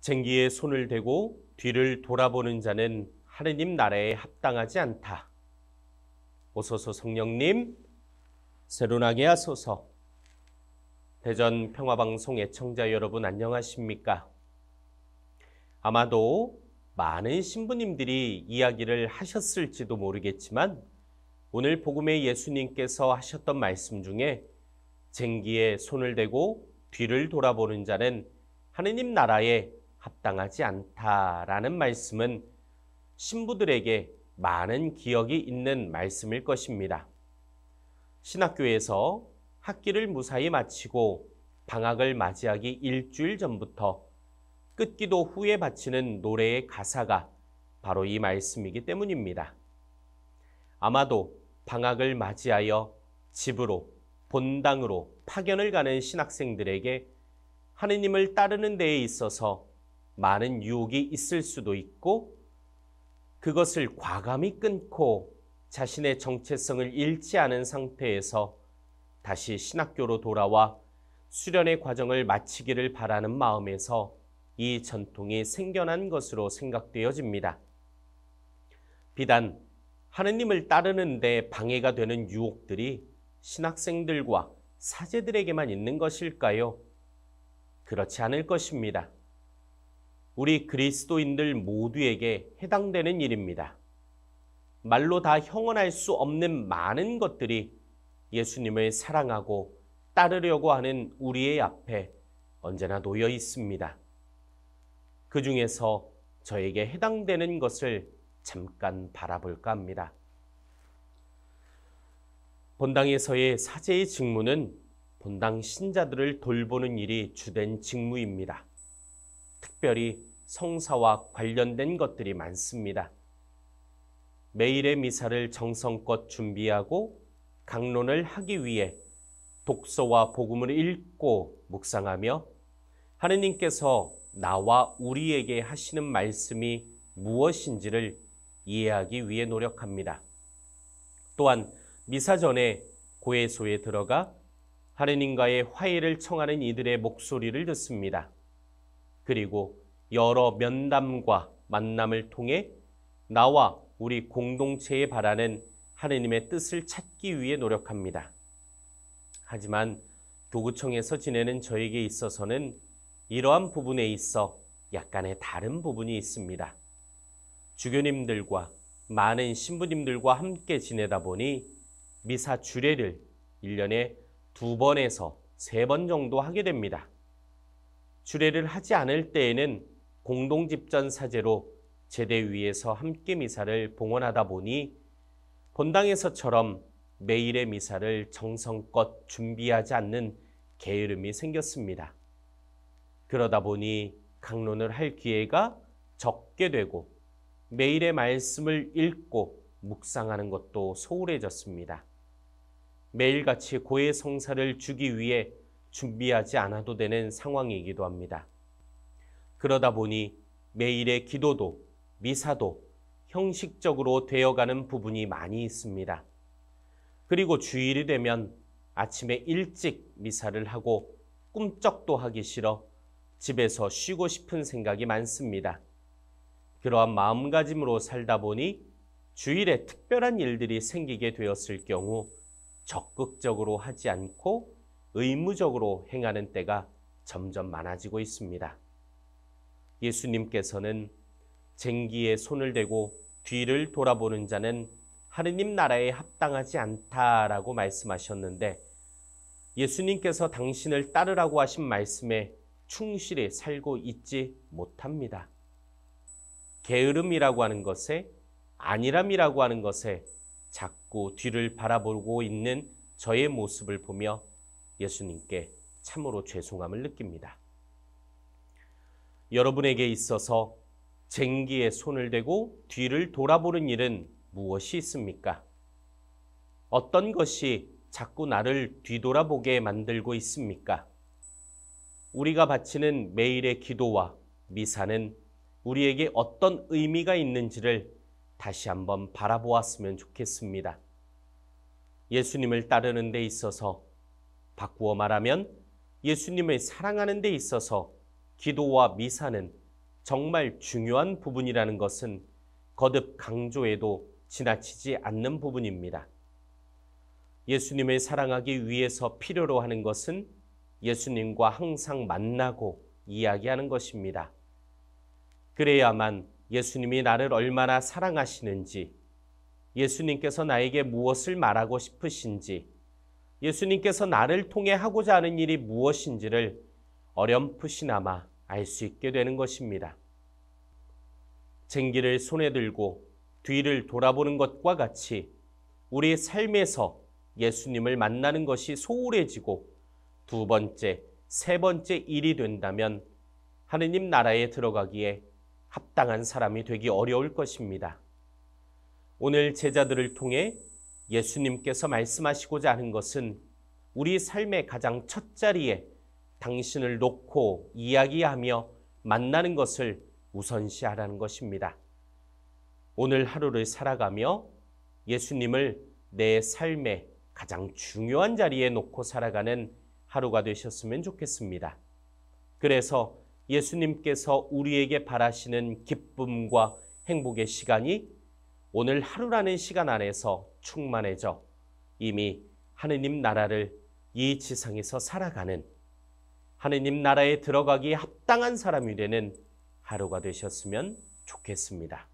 쟁기에 손을 대고 뒤를 돌아보는 자는 하느님 나라에 합당하지 않다. 오소서 성령님, 새로나게 하소서. 대전 평화방송 애청자 여러분 안녕하십니까? 아마도 많은 신부님들이 이야기를 하셨을지도 모르겠지만 오늘 복음의 예수님께서 하셨던 말씀 중에 쟁기에 손을 대고 뒤를 돌아보는 자는 하느님 나라에 합당하지 않다라는 말씀은 신부들에게 많은 기억이 있는 말씀일 것입니다. 신학교에서 학기를 무사히 마치고 방학을 맞이하기 일주일 전부터 끝기도 후에 바치는 노래의 가사가 바로 이 말씀이기 때문입니다. 아마도 방학을 맞이하여 집으로 본당으로 파견을 가는 신학생들에게 하느님을 따르는 데에 있어서 많은 유혹이 있을 수도 있고 그것을 과감히 끊고 자신의 정체성을 잃지 않은 상태에서 다시 신학교로 돌아와 수련의 과정을 마치기를 바라는 마음에서 이 전통이 생겨난 것으로 생각되어집니다. 비단 하느님을 따르는데 방해가 되는 유혹들이 신학생들과 사제들에게만 있는 것일까요? 그렇지 않을 것입니다. 우리 그리스도인들 모두에게 해당되는 일입니다. 말로 다 형언할 수 없는 많은 것들이 예수님을 사랑하고 따르려고 하는 우리의 앞에 언제나 놓여 있습니다. 그 중에서 저에게 해당되는 것을 잠깐 바라볼까 합니다. 본당에서의 사제의 직무는 본당 신자들을 돌보는 일이 주된 직무입니다. 특별히 성사와 관련된 것들이 많습니다. 매일의 미사를 정성껏 준비하고 강론을 하기 위해 독서와 복음을 읽고 묵상하며 하느님께서 나와 우리에게 하시는 말씀이 무엇인지를 이해하기 위해 노력합니다. 또한 미사 전에 고해소에 들어가 하느님과의 화해를 청하는 이들의 목소리를 듣습니다. 그리고 여러 면담과 만남을 통해 나와 우리 공동체에 바라는 하느님의 뜻을 찾기 위해 노력합니다. 하지만 교구청에서 지내는 저에게 있어서는 이러한 부분에 있어 약간의 다른 부분이 있습니다. 주교님들과 많은 신부님들과 함께 지내다 보니 미사 주례를 1년에 두 번에서 세 번 정도 하게 됩니다. 주례를 하지 않을 때에는 공동집전 사제로 제대 위에서 함께 미사를 봉헌하다 보니 본당에서처럼 매일의 미사를 정성껏 준비하지 않는 게으름이 생겼습니다. 그러다 보니 강론을 할 기회가 적게 되고 매일의 말씀을 읽고 묵상하는 것도 소홀해졌습니다. 매일같이 고해 성사를 주기 위해 준비하지 않아도 되는 상황이기도 합니다. 그러다 보니 매일의 기도도 미사도 형식적으로 되어가는 부분이 많이 있습니다. 그리고 주일이 되면 아침에 일찍 미사를 하고 꿈쩍도 하기 싫어 집에서 쉬고 싶은 생각이 많습니다. 그러한 마음가짐으로 살다 보니 주일에 특별한 일들이 생기게 되었을 경우 적극적으로 하지 않고 의무적으로 행하는 때가 점점 많아지고 있습니다. 예수님께서는 쟁기에 손을 대고 뒤를 돌아보는 자는 하느님 나라에 합당하지 않다라고 말씀하셨는데 예수님께서 당신을 따르라고 하신 말씀에 충실히 살고 있지 못합니다. 게으름이라고 하는 것에 안일함이라고 하는 것에 자꾸 뒤를 바라보고 있는 저의 모습을 보며 예수님께 참으로 죄송함을 느낍니다. 여러분에게 있어서 쟁기에 손을 대고 뒤를 돌아보는 일은 무엇이 있습니까? 어떤 것이 자꾸 나를 뒤돌아보게 만들고 있습니까? 우리가 바치는 매일의 기도와 미사는 우리에게 어떤 의미가 있는지를 다시 한번 바라보았으면 좋겠습니다. 예수님을 따르는 데 있어서 바꾸어 말하면 예수님을 사랑하는 데 있어서 기도와 미사는 정말 중요한 부분이라는 것은 거듭 강조해도 지나치지 않는 부분입니다. 예수님을 사랑하기 위해서 필요로 하는 것은 예수님과 항상 만나고 이야기하는 것입니다. 그래야만 예수님이 나를 얼마나 사랑하시는지, 예수님께서 나에게 무엇을 말하고 싶으신지, 예수님께서 나를 통해 하고자 하는 일이 무엇인지를 어렴풋이나마 알 수 있게 되는 것입니다. 쟁기를 손에 들고 뒤를 돌아보는 것과 같이 우리 삶에서 예수님을 만나는 것이 소홀해지고 두 번째, 세 번째 일이 된다면 하느님 나라에 들어가기에 합당한 사람이 되기 어려울 것입니다. 오늘 제자들을 통해 예수님께서 말씀하시고자 하는 것은 우리 삶의 가장 첫 자리에 당신을 놓고 이야기하며 만나는 것을 우선시하라는 것입니다. 오늘 하루를 살아가며 예수님을 내 삶의 가장 중요한 자리에 놓고 살아가는 하루가 되셨으면 좋겠습니다. 그래서 예수님께서 우리에게 바라시는 기쁨과 행복의 시간이 오늘 하루라는 시간 안에서 충만해져 이미 하느님 나라를 이 지상에서 살아가는 하느님 나라에 들어가기 합당한 사람이 되는 하루가 되셨으면 좋겠습니다.